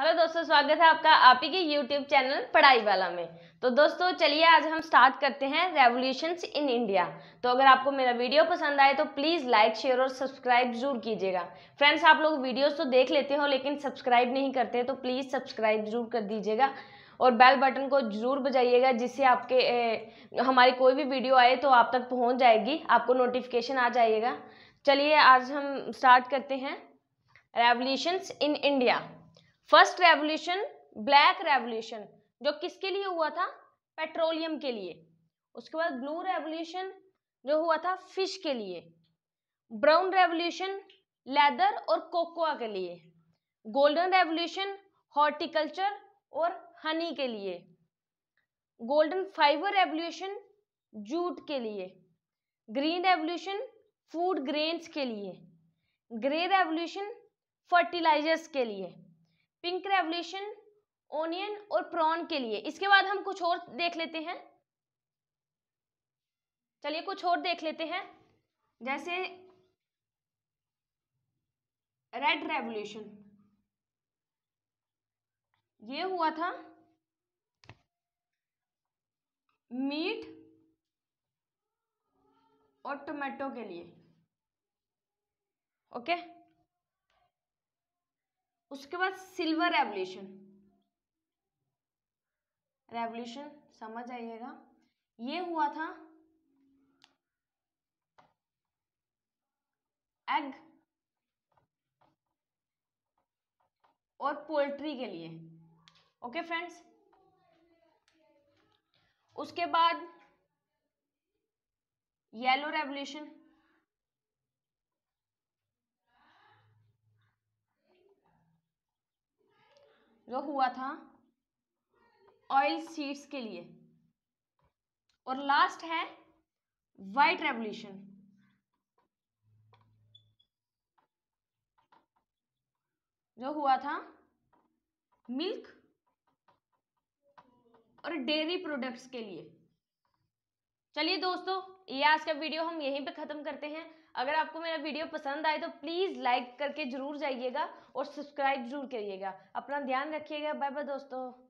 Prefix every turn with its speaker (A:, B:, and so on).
A: Hello दोस्तों स्वागत है आपका आप ही के यूट्यूब चैनल पढ़ाई वाला में तो दोस्तों चलिए आज हम स्टार्ट करते हैं रेवोल्यूशंस इन इंडिया तो अगर आपको मेरा वीडियो पसंद आए तो प्लीज़ लाइक शेयर और सब्सक्राइब जरूर कीजिएगा फ्रेंड्स आप लोग वीडियोस तो देख लेते हो लेकिन सब्सक्राइब नहीं करते तो प्लीज़ सब्सक्राइब जरूर कर दीजिएगा और बेल बटन को जरूर बजाइएगा जिससे आपके ए, हमारी कोई भी वीडियो आए तो आप तक पहुँच जाएगी आपको नोटिफिकेशन आ जाएगा चलिए आज हम स्टार्ट करते हैं revolutions in India first revolution black revolution जो किसके लिए हुआ था पेट्रोलियम के लिए उसके बाद ब्लू रेवोल्यूशन जो हुआ था फिश के लिए ब्राउन रेवोल्यूशन लेदर और कोकोआ के लिए गोल्डन रेवोल्यूशन हॉर्टिकल्चर और हनी के लिए गोल्डन फाइबर रेवोल्यूशन जूट के लिए ग्रीन रेवोल्यूशन फूड ग्रेन्स के लिए ग्रे रेवोल्यूशन फर्टिलाइजर्स के लिए पिंक रेवल्यूशन ओनियन और प्रॉन के लिए इसके बाद हम कुछ और देख लेते हैं चलिए कुछ और देख लेते हैं जैसे रेड रेवल्यूशन ये हुआ था मीट और टोमेटो के लिए ओके okay? उसके बाद सिल्वर रेवल्यूशन रेवल्यूशन समझ आइएगा ये हुआ था एग और पोल्ट्री के लिए ओके फ्रेंड्स उसके बाद येलो रेवल्यूशन जो हुआ था ऑयल सीड्स के लिए और लास्ट है वाइट रेवोल्यूशन जो हुआ था मिल्क और डेयरी प्रोडक्ट्स के लिए चलिए दोस्तों ये आज का वीडियो हम यहीं पे ख़त्म करते हैं अगर आपको मेरा वीडियो पसंद आए तो प्लीज़ लाइक करके ज़रूर जाइएगा और सब्सक्राइब जरूर करिएगा अपना ध्यान रखिएगा बाय बाय दोस्तों